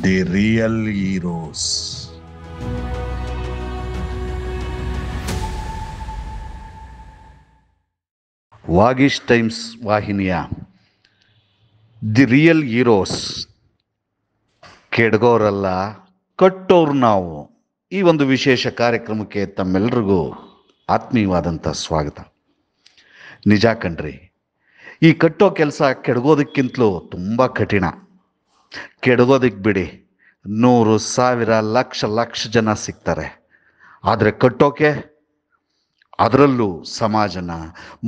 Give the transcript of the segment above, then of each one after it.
the real heroes. Vagish Times ವಾಹಿನಿಯ the real heroes ಕೆಡ್ಗೋರಲ್ಲ ಕಟ್ಟೋರು ನಾವು ಈ ಒಂದು ವಿಶೇಷ ಕಾರ್ಯಕ್ರಮಕ್ಕೆ ತಮ್ಮೆಲ್ಲರಿಗೂ ಆತ್ಮೀಯವಾದಂಥ ಸ್ವಾಗತ ನಿಜ ಕಣ್ರಿ ಈ ಕಟ್ಟೋ ಕೆಲಸ ಕೆಡ್ಗೋದಕ್ಕಿಂತಲೂ ತುಂಬ ಕಠಿಣ ಕೆಡಗೋದಕ್ಕೆ ಬಿಡಿ ನೂರು ಸಾವಿರ ಲಕ್ಷ ಲಕ್ಷ ಜನ ಸಿಗ್ತಾರೆ ಆದರೆ ಕಟ್ಟೋಕೆ ಅದರಲ್ಲೂ ಸಮಾಜನ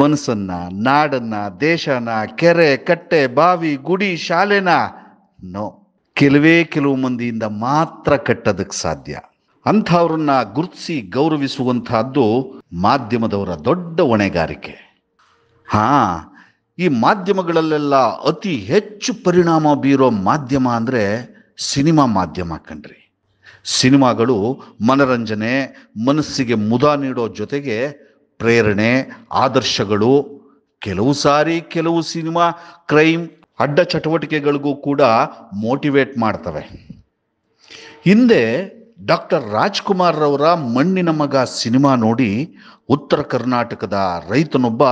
ಮನಸ್ಸನ್ನ ನಾಡನ್ನ ದೇಶನ ಕೆರೆ ಕಟ್ಟೆ ಬಾವಿ ಗುಡಿ ಶಾಲೆನ ನೋ ಕೆಲವೇ ಕೆಲವು ಮಂದಿಯಿಂದ ಮಾತ್ರ ಕಟ್ಟೋದಕ್ಕೆ ಸಾಧ್ಯ ಅಂಥವ್ರನ್ನ ಗುರುತಿಸಿ ಗೌರವಿಸುವಂತಹದ್ದು ಮಾಧ್ಯಮದವರ ದೊಡ್ಡ ಹೊಣೆಗಾರಿಕೆ ಹಾಂ ಈ ಮಾಧ್ಯಮಗಳಲ್ಲೆಲ್ಲ ಅತಿ ಹೆಚ್ಚು ಪರಿಣಾಮ ಬೀರೋ ಮಾಧ್ಯಮ ಅಂದರೆ ಸಿನಿಮಾ ಮಾಧ್ಯಮ ಕಣ್ರಿ ಸಿನಿಮಾಗಳು ಮನರಂಜನೆ ಮನಸ್ಸಿಗೆ ಮುದ ನೀಡೋ ಜೊತೆಗೆ ಪ್ರೇರಣೆ ಆದರ್ಶಗಳು ಕೆಲವು ಸಾರಿ ಕೆಲವು ಸಿನಿಮಾ ಕ್ರೈಮ್ ಅಡ್ಡ ಚಟುವಟಿಕೆಗಳಿಗೂ ಕೂಡ ಮೋಟಿವೇಟ್ ಮಾಡ್ತವೆ ಹಿಂದೆ ಡಾಕ್ಟರ್ ರಾಜ್ಕುಮಾರ್ ರವರ ಮಣ್ಣಿನ ಮಗ ಸಿನಿಮಾ ನೋಡಿ ಉತ್ತರ ಕರ್ನಾಟಕದ ರೈತನೊಬ್ಬ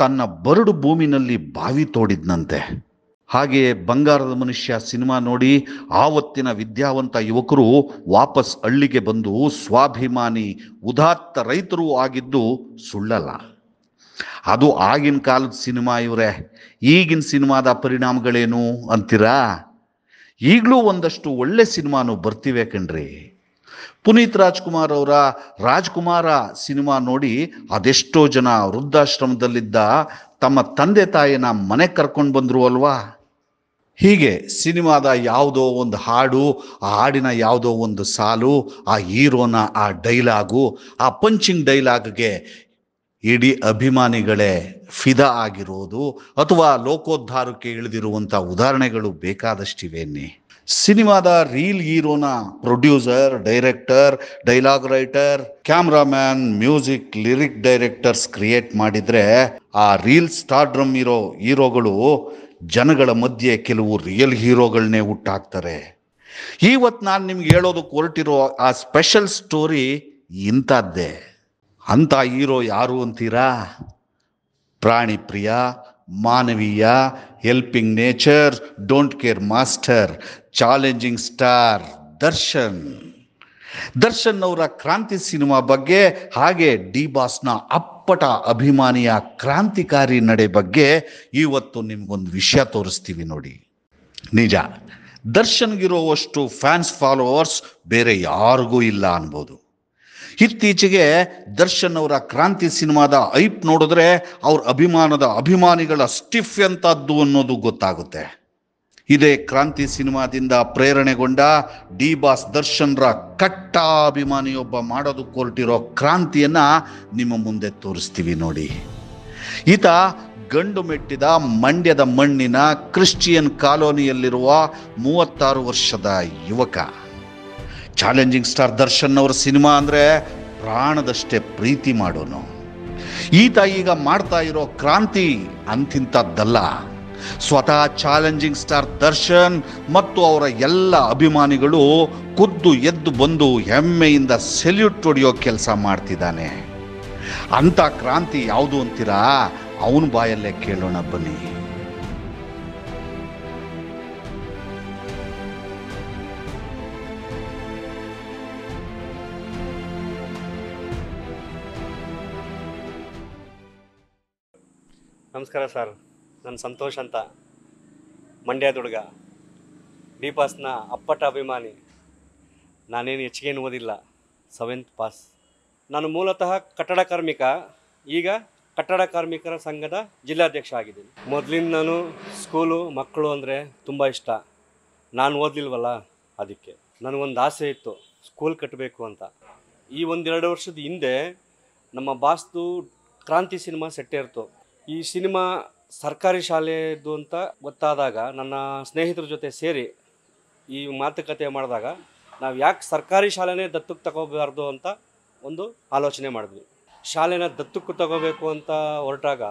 ತನ್ನ ಬರಡು ಭೂಮಿನಲ್ಲಿ ಬಾವಿ ತೋಡಿದ್ನಂತೆ ಹಾಗೆ ಬಂಗಾರದ ಮನುಷ್ಯ ಸಿನಿಮಾ ನೋಡಿ ಆವತ್ತಿನ ವಿದ್ಯಾವಂತ ಯುವಕರು ವಾಪಸ್ ಹಳ್ಳಿಗೆ ಬಂದು ಸ್ವಾಭಿಮಾನಿ ಉದಾತ್ತ ರೈತರು ಆಗಿದ್ದು ಸುಳ್ಳಲ್ಲ ಅದು ಆಗಿನ ಕಾಲದ ಸಿನಿಮಾ ಇವರೇ ಈಗಿನ ಸಿನಿಮಾದ ಪರಿಣಾಮಗಳೇನು ಅಂತೀರಾ ಈಗಲೂ ಒಂದಷ್ಟು ಒಳ್ಳೆ ಸಿನಿಮಾನು ಬರ್ತಿವೆ ಕಣ್ರಿ ಪುನೀತ್ ರಾಜ್ಕುಮಾರ್ ಅವರ ರಾಜ್ಕುಮಾರ ಸಿನಿಮಾ ನೋಡಿ ಅದೆಷ್ಟೋ ಜನ ವೃದ್ಧಾಶ್ರಮದಲ್ಲಿದ್ದ ತಮ್ಮ ತಂದೆ ತಾಯಿನ ಮನೆ ಕರ್ಕೊಂಡು ಬಂದರು ಅಲ್ವಾ ಹೀಗೆ ಸಿನಿಮಾದ ಯಾವುದೋ ಒಂದು ಹಾಡು ಆ ಹಾಡಿನ ಯಾವುದೋ ಒಂದು ಸಾಲು ಆ ಹೀರೋನ ಆ ಡೈಲಾಗು ಆ ಪಂಚಿಂಗ್ ಡೈಲಾಗ್ಗೆ ಇಡೀ ಅಭಿಮಾನಿಗಳೇ ಫಿದಾ ಆಗಿರೋದು ಅಥವಾ ಲೋಕೋದ್ಧಾರಕ್ಕೆ ಇಳಿದಿರುವಂಥ ಉದಾಹರಣೆಗಳು ಬೇಕಾದಷ್ಟಿವೆ ಸಿನಿಮಾದ ರೀಲ್ ಹೀರೋನ producer director dialogue writer cameraman music lyric directors create ಮಾಡಿದ್ರೆ ಆ ರೀಲ್ ಸ್ಟಾರ್ಡ್ರಮ್ ಇರೋ ಹೀರೋಗಳು ಜನಗಳ ಮಧ್ಯೆ ಕೆಲವು ರಿಯಲ್ ಹೀರೋಗಳನ್ನೇ ಹುಟ್ಟಾಕ್ತಾರೆ ಇವತ್ತು ನಾನು ನಿಮ್ಗೆ ಹೇಳೋದಕ್ಕೆ ಹೊರಟಿರೋ ಆ ಸ್ಪೆಷಲ್ ಸ್ಟೋರಿ ಇಂಥದ್ದೇ ಅಂಥ ಹೀರೋ ಯಾರು ಅಂತೀರಾ ಪ್ರಾಣಿ ಪ್ರಿಯ ಮಾನವೀಯ helping nature don't care master challenging star Darshan Darshan ಅವರ ಕ್ರಾಂತಿ ಸಿನಿಮಾ ಬಗ್ಗೆ ಹಾಗೆ ಡಿ ಬಾಸ್ನ ಅಪ್ಪಟ ಅಭಿಮಾನಿಯ ಕ್ರಾಂತಿಕಾರಿ ನಡೆ ಬಗ್ಗೆ ಇವತ್ತು ನಿಮ್ಗೊಂದು ವಿಷಯ ತೋರಿಸ್ತೀವಿ ನೋಡಿ ನಿಜ ದರ್ಶನ್ಗಿರೋವಷ್ಟು ಫ್ಯಾನ್ಸ್ ಫಾಲೋವರ್ಸ್ ಬೇರೆ ಯಾರಿಗೂ ಇಲ್ಲ ಅನ್ಬೋದು ಇತ್ತೀಚೆಗೆ ದರ್ಶನ್ ಅವರ ಕ್ರಾಂತಿ ಸಿನಿಮಾದ ಐಪ್ ನೋಡಿದ್ರೆ ಅವ್ರ ಅಭಿಮಾನದ ಅಭಿಮಾನಿಗಳ ಸ್ಟಿಫ್ ಎಂಥದ್ದು ಅನ್ನೋದು ಗೊತ್ತಾಗುತ್ತೆ ಇದೇ ಕ್ರಾಂತಿ ಸಿನಿಮಾದಿಂದ ಪ್ರೇರಣೆಗೊಂಡ ಡಿ ಬಾಸ್ ದರ್ಶನ್ರ ಕಟ್ಟ ಅಭಿಮಾನಿಯೊಬ್ಬ ಮಾಡೋದು ಕೊರಟಿರೋ ಕ್ರಾಂತಿಯನ್ನ ನಿಮ್ಮ ಮುಂದೆ ತೋರಿಸ್ತೀವಿ ನೋಡಿ ಈತ ಗಂಡು ಮೆಟ್ಟಿದ ಮಂಡ್ಯದ ಮಣ್ಣಿನ ಕ್ರಿಶ್ಚಿಯನ್ ಕಾಲೋನಿಯಲ್ಲಿರುವ ಮೂವತ್ತಾರು ವರ್ಷದ ಯುವಕ ಚಾಲೆಂಜಿಂಗ್ ಸ್ಟಾರ್ ದರ್ಶನ್ ಅವರ ಸಿನಿಮಾ ಅಂದರೆ ಪ್ರಾಣದಷ್ಟೇ ಪ್ರೀತಿ ಮಾಡೋನು ಈತ ಈಗ ಮಾಡ್ತಾ ಇರೋ ಕ್ರಾಂತಿ ಅಂತಿಂಥದ್ದಲ್ಲ ಸ್ವತಃ ಚಾಲೆಂಜಿಂಗ್ ಸ್ಟಾರ್ ದರ್ಶನ್ ಮತ್ತು ಅವರ ಎಲ್ಲ ಅಭಿಮಾನಿಗಳು ಖುದ್ದು ಎದ್ದು ಬಂದು ಹೆಮ್ಮೆಯಿಂದ ಸೆಲ್ಯೂಟ್ ಹೊಡೆಯೋ ಕೆಲಸ ಮಾಡ್ತಿದ್ದಾನೆ ಅಂಥ ಕ್ರಾಂತಿ ಯಾವುದು ಅಂತೀರಾ ಅವನ ಬಾಯಲ್ಲೇ ಕೇಳೋಣ ಬನ್ನಿ ನಮಸ್ಕಾರ ಸರ್ ನಾನು ಸಂತೋಷ್ ಅಂತ ಮಂಡ್ಯ ದುಡ್ಗ ಪಾಸ್ನ ಅಪ್ಪಟ ಅಭಿಮಾನಿ ನಾನೇನು ಹೆಚ್ಚಿಗೆ ಓದಿಲ್ಲ ಸೆವೆಂತ್ ಪಾಸ್ ನಾನು ಮೂಲತಃ ಕಟ್ಟಡ ಕಾರ್ಮಿಕ ಈಗ ಕಟ್ಟಡ ಕಾರ್ಮಿಕರ ಸಂಘದ ಜಿಲ್ಲಾಧ್ಯಕ್ಷ ಆಗಿದ್ದೀನಿ ಮೊದಲಿಂದ ನಾನು ಸ್ಕೂಲು ಮಕ್ಕಳು ಅಂದರೆ ತುಂಬ ಇಷ್ಟ ನಾನು ಓದಲಿಲ್ವಲ್ಲ ಅದಕ್ಕೆ ನನಗೊಂದು ಆಸೆ ಇತ್ತು ಸ್ಕೂಲ್ ಕಟ್ಟಬೇಕು ಅಂತ ಈ ಒಂದೆರಡು ವರ್ಷದ ಹಿಂದೆ ನಮ್ಮ ಬಾಸ್ತು ಕ್ರಾಂತಿ ಸಿನಿಮಾ ಸೆಟ್ಟೇರ್ತು ಈ ಸಿನಿಮಾ ಸರ್ಕಾರಿ ಶಾಲೆಯದು ಅಂತ ಗೊತ್ತಾದಾಗ ನನ್ನ ಸ್ನೇಹಿತರ ಜೊತೆ ಸೇರಿ ಈ ಮಾತುಕತೆ ಮಾಡಿದಾಗ ನಾವು ಯಾಕೆ ಸರ್ಕಾರಿ ಶಾಲೆನೇ ದತ್ತುಕ್ಕೆ ತಗೋಬಾರ್ದು ಅಂತ ಒಂದು ಆಲೋಚನೆ ಮಾಡಿದ್ವಿ ಶಾಲೆನ ದತ್ತಕ್ಕೂ ತಗೋಬೇಕು ಅಂತ ಹೊರಟಾಗ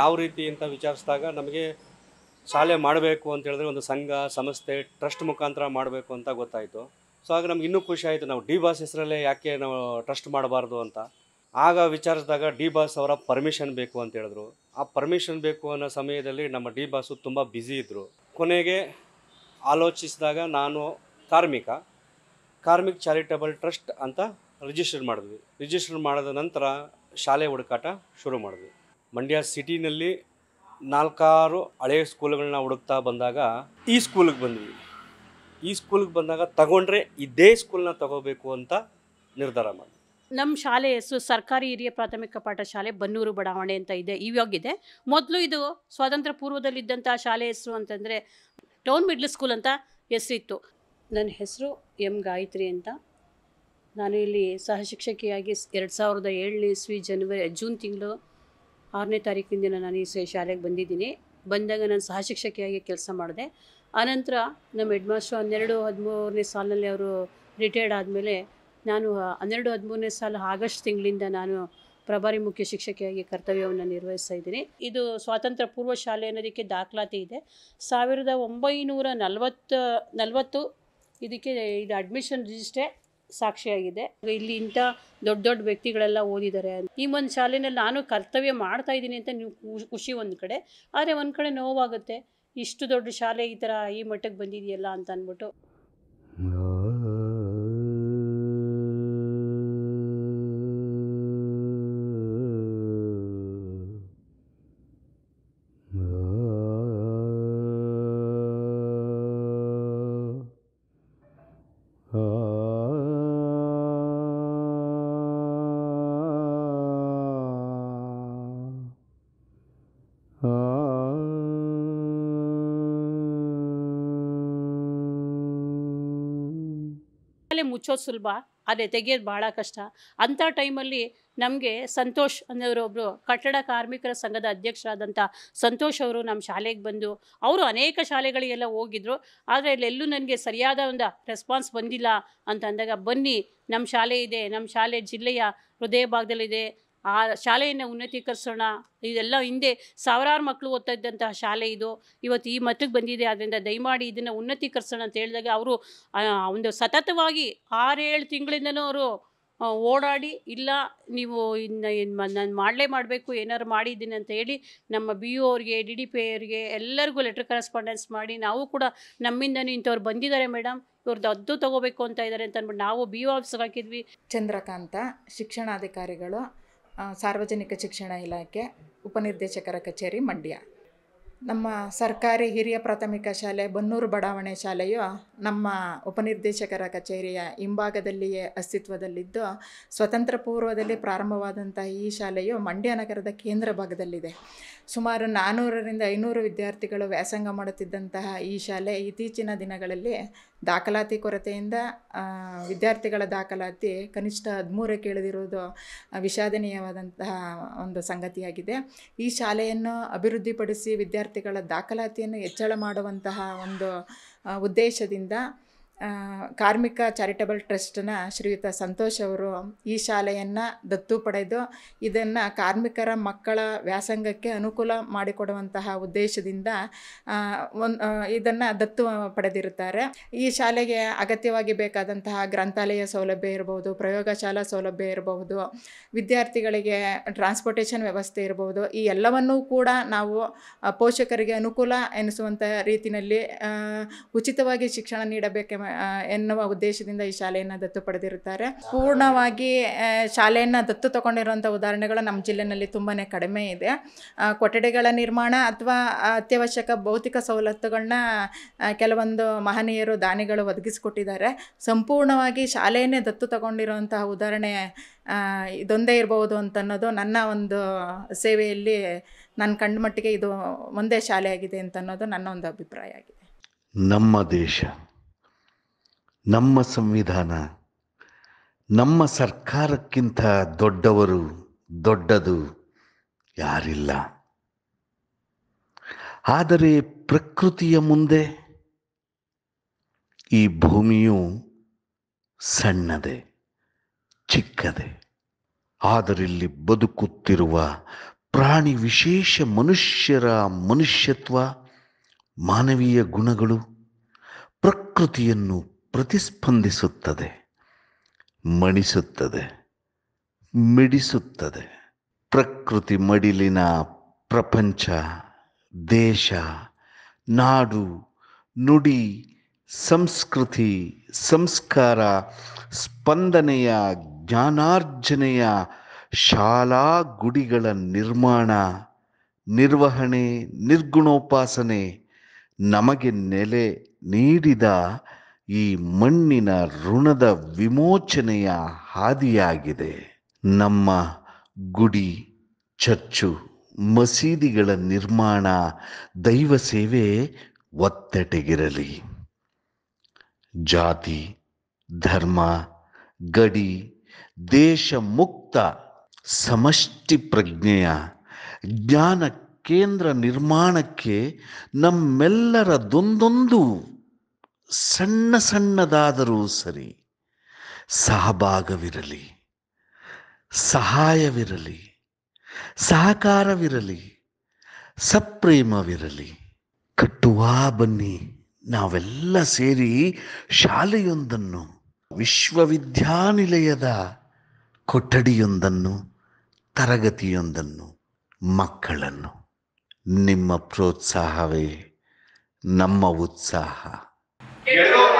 ಯಾವ ರೀತಿ ಅಂತ ವಿಚಾರಿಸಿದಾಗ ನಮಗೆ ಶಾಲೆ ಮಾಡಬೇಕು ಅಂತ ಹೇಳಿದ್ರೆ ಒಂದು ಸಂಘ ಸಂಸ್ಥೆ ಟ್ರಸ್ಟ್ ಮುಖಾಂತರ ಮಾಡಬೇಕು ಅಂತ ಗೊತ್ತಾಯಿತು ಸೊ ಆಗ ನಮ್ಗೆ ಇನ್ನೂ ಖುಷಿ ಆಯಿತು ನಾವು ಡಿ ಬಾಸ್ ಹೆಸರಲ್ಲೇ ಯಾಕೆ ನಾವು ಟ್ರಸ್ಟ್ ಮಾಡಬಾರ್ದು ಅಂತ ಆಗ ವಿಚಾರಿಸಿದಾಗ ಡಿ ಬಾಸ್ ಅವರ ಪರ್ಮಿಷನ್ ಬೇಕು ಅಂತ ಹೇಳಿದ್ರು ಆ ಪರ್ಮಿಷನ್ ಬೇಕು ಅನ್ನೋ ಸಮಯದಲ್ಲಿ ನಮ್ಮ ಡಿ ಬಾಸು ತುಂಬ ಬ್ಯುಸಿ ಇದ್ದರು ಕೊನೆಗೆ ಆಲೋಚಿಸಿದಾಗ ನಾನು ಕಾರ್ಮಿಕ ಕಾರ್ಮಿಕ್ ಚಾರಿಟಬಲ್ ಟ್ರಸ್ಟ್ ಅಂತ ರಿಜಿಸ್ಟರ್ ಮಾಡಿದ್ವಿ ರಿಜಿಸ್ಟರ್ ಮಾಡಿದ ನಂತರ ಶಾಲೆ ಹುಡುಕಾಟ ಶುರು ಮಾಡಿದ್ವಿ ಮಂಡ್ಯ ಸಿಟಿನಲ್ಲಿ ನಾಲ್ಕಾರು ಹಳೆಯ ಸ್ಕೂಲ್ಗಳನ್ನ ಹುಡುಕ್ತಾ ಬಂದಾಗ ಈ ಸ್ಕೂಲಿಗೆ ಬಂದ್ವಿ ಈ ಸ್ಕೂಲ್ಗೆ ಬಂದಾಗ ತಗೊಂಡ್ರೆ ಇದೇ ಸ್ಕೂಲ್ನ ತಗೋಬೇಕು ಅಂತ ನಿರ್ಧಾರ ಮಾಡಿದ್ವಿ ನಮ್ಮ ಶಾಲೆ ಹೆಸರು ಸರ್ಕಾರಿ ಹಿರಿಯ ಪ್ರಾಥಮಿಕ ಪಾಠ ಶಾಲೆ ಬನ್ನೂರು ಬಡಾವಣೆ ಅಂತ ಇದೆ ಇವಾಗಿದೆ ಮೊದಲು ಇದು ಸ್ವಾತಂತ್ರ್ಯ ಪೂರ್ವದಲ್ಲಿದ್ದಂಥ ಶಾಲೆ ಹೆಸರು ಅಂತಂದರೆ ಟೌನ್ ಮಿಡ್ಲ್ ಸ್ಕೂಲ್ ಅಂತ ಹೆಸರಿತ್ತು ನನ್ನ ಹೆಸರು ಎಂ ಗಾಯತ್ರಿ ಅಂತ ನಾನು ಇಲ್ಲಿ ಸಹಶಿಕ್ಷಕಿಯಾಗಿ ಎರಡು ಸಾವಿರದ ಏಳನೇ ಇಸ್ವಿ ಜನವರಿ ಜೂನ್ ತಿಂಗಳು ಆರನೇ ತಾರೀಕಿಂದ ನಾನು ಈ ಶಾಲೆಗೆ ಬಂದಿದ್ದೀನಿ ಬಂದಾಗ ನಾನು ಸಹಶಿಕ್ಷಕಿಯಾಗಿ ಕೆಲಸ ಮಾಡಿದೆ ಆನಂತರ ನಮ್ಮ ಮಾಸ್ಟರ್ ಹನ್ನೆರಡು ಹದಿಮೂರನೇ ಸಾಲಿನಲ್ಲಿ ಅವರು ರಿಟೈರ್ಡ್ ಆದಮೇಲೆ ನಾನು ಹನ್ನೆರಡು ಹದಿಮೂರನೇ ಸಾಲ ಆಗಸ್ಟ್ ತಿಂಗಳಿಂದ ನಾನು ಪ್ರಭಾರಿ ಮುಖ್ಯ ಶಿಕ್ಷಕಿಯಾಗಿ ಕರ್ತವ್ಯವನ್ನು ನಿರ್ವಹಿಸ್ತಾ ಇದ್ದೀನಿ ಇದು ಸ್ವಾತಂತ್ರ್ಯ ಪೂರ್ವ ಶಾಲೆ ಅನ್ನೋದಕ್ಕೆ ದಾಖಲಾತಿ ಇದೆ ಸಾವಿರದ ಒಂಬೈನೂರ ನಲವತ್ತು ನಲವತ್ತು ಇದಕ್ಕೆ ಇದು ಅಡ್ಮಿಷನ್ ರಿಜಿಸ್ಟ್ರೆ ಸಾಕ್ಷಿಯಾಗಿದೆ ಇಲ್ಲಿ ಇಂಥ ದೊಡ್ಡ ದೊಡ್ಡ ವ್ಯಕ್ತಿಗಳೆಲ್ಲ ಓದಿದ್ದಾರೆ ಈ ಒಂದು ಶಾಲೆಯಲ್ಲಿ ನಾನು ಕರ್ತವ್ಯ ಮಾಡ್ತಾ ಇದ್ದೀನಿ ಅಂತ ನೀವು ಖುಷಿ ಒಂದು ಕಡೆ ಆದರೆ ಒಂದು ಕಡೆ ನೋವಾಗುತ್ತೆ ಇಷ್ಟು ದೊಡ್ಡ ಶಾಲೆ ಈ ಥರ ಈ ಮಟ್ಟಕ್ಕೆ ಬಂದಿದೆಯಲ್ಲ ಅಂತ ಅಂದ್ಬಿಟ್ಟು ಅಲ್ಲೇ ಮುಚ್ಚೋದು ಸುಲಭ ಅದೇ ತೆಗೆಯೋದು ಭಾಳ ಕಷ್ಟ ಅಂಥ ಟೈಮಲ್ಲಿ ನಮಗೆ ಸಂತೋಷ್ ಅನ್ನೋರು ಒಬ್ಬರು ಕಟ್ಟಡ ಕಾರ್ಮಿಕರ ಸಂಘದ ಅಧ್ಯಕ್ಷರಾದಂಥ ಸಂತೋಷ್ ಅವರು ನಮ್ಮ ಶಾಲೆಗೆ ಬಂದು ಅವರು ಅನೇಕ ಶಾಲೆಗಳಿಗೆಲ್ಲ ಹೋಗಿದ್ರು ಆದರೆ ಅಲ್ಲೆಲ್ಲೂ ನನಗೆ ಸರಿಯಾದ ಒಂದು ರೆಸ್ಪಾನ್ಸ್ ಬಂದಿಲ್ಲ ಅಂತ ಅಂದಾಗ ಬನ್ನಿ ನಮ್ಮ ಶಾಲೆ ಇದೆ ನಮ್ಮ ಶಾಲೆ ಜಿಲ್ಲೆಯ ಹೃದಯ ಭಾಗದಲ್ಲಿದೆ ಆ ಶಾಲೆಯನ್ನು ಉನ್ನತೀಕರಿಸೋಣ ಇದೆಲ್ಲ ಹಿಂದೆ ಸಾವಿರಾರು ಮಕ್ಕಳು ಓದ್ತಾ ಇದ್ದಂತಹ ಶಾಲೆ ಇದು ಇವತ್ತು ಈ ಮಟ್ಟಕ್ಕೆ ಬಂದಿದೆ ಆದ್ದರಿಂದ ದಯಮಾಡಿ ಇದನ್ನು ಉನ್ನತೀಕರಿಸೋಣ ಅಂತ ಹೇಳಿದಾಗ ಅವರು ಒಂದು ಸತತವಾಗಿ ಆರೇಳು ತಿಂಗಳಿಂದನೂ ಅವರು ಓಡಾಡಿ ಇಲ್ಲ ನೀವು ಇನ್ನು ನಾನು ಮಾಡಲೇ ಮಾಡಬೇಕು ಏನಾರು ಮಾಡಿದ್ದೀನಿ ಅಂತ ಹೇಳಿ ನಮ್ಮ ಬಿ ಯು ಅವ್ರಿಗೆ ಡಿ ಡಿ ಪಿ ಅವ್ರಿಗೆ ಎಲ್ಲರಿಗೂ ಲೆಟ್ರ್ ಕರೆಸ್ಪಾಂಡೆನ್ಸ್ ಮಾಡಿ ನಾವು ಕೂಡ ನಮ್ಮಿಂದನೇ ಇಂಥವ್ರು ಬಂದಿದ್ದಾರೆ ಮೇಡಮ್ ಇವ್ರದ್ದು ಅದ್ದು ತೊಗೋಬೇಕು ಅಂತ ಇದ್ದಾರೆ ಅಂತ ಅಂದ್ಬಿಟ್ಟು ನಾವು ಬಿ ಯು ಆಫೀಸ್ಗೆ ಹಾಕಿದ್ವಿ ಚಂದ್ರಕಾಂತ ಶಿಕ್ಷಣಾಧಿಕಾರಿಗಳು ಸಾರ್ವಜನಿಕ ಶಿಕ್ಷಣ ಇಲಾಖೆ ಉಪನಿರ್ದೇಶಕರ ಕಚೇರಿ ಮಂಡ್ಯ ನಮ್ಮ ಸರ್ಕಾರಿ ಹಿರಿಯ ಪ್ರಾಥಮಿಕ ಶಾಲೆ ಬನ್ನೂರು ಬಡಾವಣೆ ಶಾಲೆಯು ನಮ್ಮ ಉಪನಿರ್ದೇಶಕರ ಕಚೇರಿಯ ಹಿಂಭಾಗದಲ್ಲಿಯೇ ಅಸ್ತಿತ್ವದಲ್ಲಿದ್ದು ಸ್ವತಂತ್ರ ಪೂರ್ವದಲ್ಲಿ ಪ್ರಾರಂಭವಾದಂತಹ ಈ ಶಾಲೆಯು ಮಂಡ್ಯ ನಗರದ ಕೇಂದ್ರ ಭಾಗದಲ್ಲಿದೆ ಸುಮಾರು ನಾನ್ನೂರರಿಂದ ಐನೂರು ವಿದ್ಯಾರ್ಥಿಗಳು ವ್ಯಾಸಂಗ ಮಾಡುತ್ತಿದ್ದಂತಹ ಈ ಶಾಲೆ ಇತ್ತೀಚಿನ ದಿನಗಳಲ್ಲಿ ದಾಖಲಾತಿ ಕೊರತೆಯಿಂದ ವಿದ್ಯಾರ್ಥಿಗಳ ದಾಖಲಾತಿ ಕನಿಷ್ಠ ಹದಿಮೂರಕ್ಕೆ ಇಳಿದಿರುವುದು ವಿಷಾದನೀಯವಾದಂತಹ ಒಂದು ಸಂಗತಿಯಾಗಿದೆ ಈ ಶಾಲೆಯನ್ನು ಅಭಿವೃದ್ಧಿಪಡಿಸಿ ವಿದ್ಯಾರ್ಥಿಗಳ ದಾಖಲಾತಿಯನ್ನು ಹೆಚ್ಚಳ ಮಾಡುವಂತಹ ಒಂದು ಉದ್ದೇಶದಿಂದ ಕಾರ್ಮಿಕ ಚಾರಿಟಬಲ್ ಟ್ರಸ್ಟ್ನ ಶ್ರೀಯುತ ಸಂತೋಷ್ ಅವರು ಈ ಶಾಲೆಯನ್ನು ದತ್ತು ಪಡೆದು ಇದನ್ನು ಕಾರ್ಮಿಕರ ಮಕ್ಕಳ ವ್ಯಾಸಂಗಕ್ಕೆ ಅನುಕೂಲ ಮಾಡಿಕೊಡುವಂತಹ ಉದ್ದೇಶದಿಂದ ಒಂದು ಇದನ್ನು ದತ್ತು ಪಡೆದಿರುತ್ತಾರೆ ಈ ಶಾಲೆಗೆ ಅಗತ್ಯವಾಗಿ ಬೇಕಾದಂತಹ ಗ್ರಂಥಾಲಯ ಸೌಲಭ್ಯ ಇರಬಹುದು ಪ್ರಯೋಗಶಾಲಾ ಸೌಲಭ್ಯ ಇರಬಹುದು ವಿದ್ಯಾರ್ಥಿಗಳಿಗೆ ಟ್ರಾನ್ಸ್ಪೋರ್ಟೇಷನ್ ವ್ಯವಸ್ಥೆ ಇರಬಹುದು ಈ ಎಲ್ಲವನ್ನೂ ಕೂಡ ನಾವು ಪೋಷಕರಿಗೆ ಅನುಕೂಲ ಎನಿಸುವಂಥ ರೀತಿಯಲ್ಲಿ ಉಚಿತವಾಗಿ ಶಿಕ್ಷಣ ನೀಡಬೇಕೆಂಬ ಎನ್ನುವ ಉದ್ದೇಶದಿಂದ ಈ ಶಾಲೆಯನ್ನು ದತ್ತು ಪಡೆದಿರುತ್ತಾರೆ ಪೂರ್ಣವಾಗಿ ಶಾಲೆಯನ್ನು ದತ್ತು ತಗೊಂಡಿರುವಂಥ ಉದಾಹರಣೆಗಳು ನಮ್ಮ ಜಿಲ್ಲೆಯಲ್ಲಿ ತುಂಬಾ ಕಡಿಮೆ ಇದೆ ಕೊಠಡಿಗಳ ನಿರ್ಮಾಣ ಅಥವಾ ಅತ್ಯವಶ್ಯಕ ಭೌತಿಕ ಸವಲತ್ತುಗಳನ್ನ ಕೆಲವೊಂದು ಮಹನೀಯರು ದಾನಿಗಳು ಒದಗಿಸಿಕೊಟ್ಟಿದ್ದಾರೆ ಸಂಪೂರ್ಣವಾಗಿ ಶಾಲೆಯನ್ನೇ ದತ್ತು ತಗೊಂಡಿರುವಂತಹ ಉದಾಹರಣೆ ಇದೊಂದೇ ಇರಬಹುದು ಅಂತನ್ನೋದು ನನ್ನ ಒಂದು ಸೇವೆಯಲ್ಲಿ ನನ್ನ ಕಣ್ಮಟ್ಟಿಗೆ ಇದು ಒಂದೇ ಶಾಲೆಯಾಗಿದೆ ಅಂತನ್ನೋದು ನನ್ನ ಒಂದು ಅಭಿಪ್ರಾಯ ಆಗಿದೆ ನಮ್ಮ ದೇಶ ನಮ್ಮ ಸಂವಿಧಾನ ನಮ್ಮ ಸರ್ಕಾರಕ್ಕಿಂತ ದೊಡ್ಡವರು ದೊಡ್ಡದು ಯಾರಿಲ್ಲ ಆದರೆ ಪ್ರಕೃತಿಯ ಮುಂದೆ ಈ ಭೂಮಿಯು ಸಣ್ಣದೆ ಚಿಕ್ಕದೆ ಆದರಿಲ್ಲಿ ಬದುಕುತ್ತಿರುವ ಪ್ರಾಣಿ ವಿಶೇಷ ಮನುಷ್ಯರ ಮನುಷ್ಯತ್ವ ಮಾನವೀಯ ಗುಣಗಳು ಪ್ರಕೃತಿಯನ್ನು ಪ್ರತಿಸ್ಪಂದಿಸುತ್ತದೆ ಮಣಿಸುತ್ತದೆ ಮಿಡಿಸುತ್ತದೆ ಪ್ರಕೃತಿ ಮಡಿಲಿನ ಪ್ರಪಂಚ ದೇಶ ನಾಡು ನುಡಿ ಸಂಸ್ಕೃತಿ ಸಂಸ್ಕಾರ ಸ್ಪಂದನೆಯ ಜ್ಞಾನಾರ್ಜನೆಯ ಶಾಲಾ ಗುಡಿಗಳ ನಿರ್ಮಾಣ ನಿರ್ವಹಣೆ ನಿರ್ಗುಣೋಪಾಸನೆ ನಮಗೆ ನೆಲೆ ನೀಡಿದ ಈ ಮಣ್ಣಿನ ಋಣದ ವಿಮೋಚನೆಯ ಹಾದಿಯಾಗಿದೆ ನಮ್ಮ ಗುಡಿ ಚರ್ಚು ಮಸೀದಿಗಳ ನಿರ್ಮಾಣ ದೈವ ಸೇವೆ ಒತ್ತಟೆಗಿರಲಿ ಜಾತಿ ಧರ್ಮ ಗಡಿ ದೇಶ ಮುಕ್ತ ಸಮಷ್ಟಿ ಪ್ರಜ್ಞೆಯ ಜ್ಞಾನ ಕೇಂದ್ರ ನಿರ್ಮಾಣಕ್ಕೆ ನಮ್ಮೆಲ್ಲರದೊಂದೊಂದು ಸಣ್ಣ ಸಣ್ಣದಾದರೂ ಸರಿ ಸಹಭಾಗವಿರಲಿ ಸಹಾಯವಿರಲಿ ಸಹಕಾರವಿರಲಿ ಸಪ್ರೇಮವಿರಲಿ ಕಟ್ಟುವ ಬನ್ನಿ ನಾವೆಲ್ಲ ಸೇರಿ ಶಾಲೆಯೊಂದನ್ನು ವಿಶ್ವವಿದ್ಯಾನಿಲಯದ ಕೊಠಡಿಯೊಂದನ್ನು ತರಗತಿಯೊಂದನ್ನು ಮಕ್ಕಳನ್ನು ನಿಮ್ಮ ಪ್ರೋತ್ಸಾಹವೇ ನಮ್ಮ ಉತ್ಸಾಹ Quiero